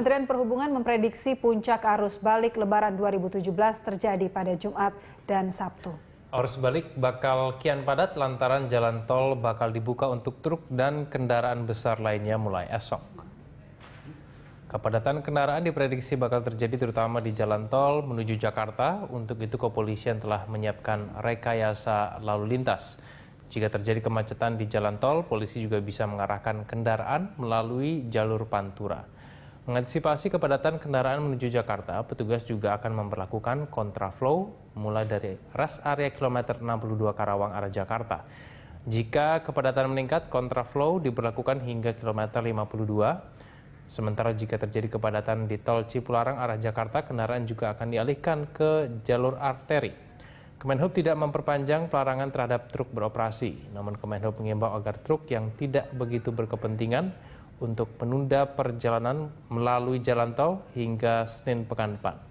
Kementerian Perhubungan memprediksi puncak arus balik Lebaran 2017 terjadi pada Jumat dan Sabtu. Arus balik bakal kian padat lantaran jalan tol bakal dibuka untuk truk dan kendaraan besar lainnya mulai esok. Kepadatan kendaraan diprediksi bakal terjadi terutama di jalan tol menuju Jakarta. Untuk itu kepolisian telah menyiapkan rekayasa lalu lintas. Jika terjadi kemacetan di jalan tol, polisi juga bisa mengarahkan kendaraan melalui jalur pantura. Mengantisipasi kepadatan kendaraan menuju Jakarta, petugas juga akan memperlakukan kontraflow mulai dari rest area kilometer 62 Karawang arah Jakarta. Jika kepadatan meningkat, kontraflow diberlakukan hingga kilometer 52. Sementara jika terjadi kepadatan di tol Cipularang arah Jakarta, kendaraan juga akan dialihkan ke jalur arteri. Kemenhub tidak memperpanjang pelarangan terhadap truk beroperasi, namun Kemenhub mengimbau agar truk yang tidak begitu berkepentingan untuk penunda perjalanan melalui jalan tol hingga Senin pekan depan.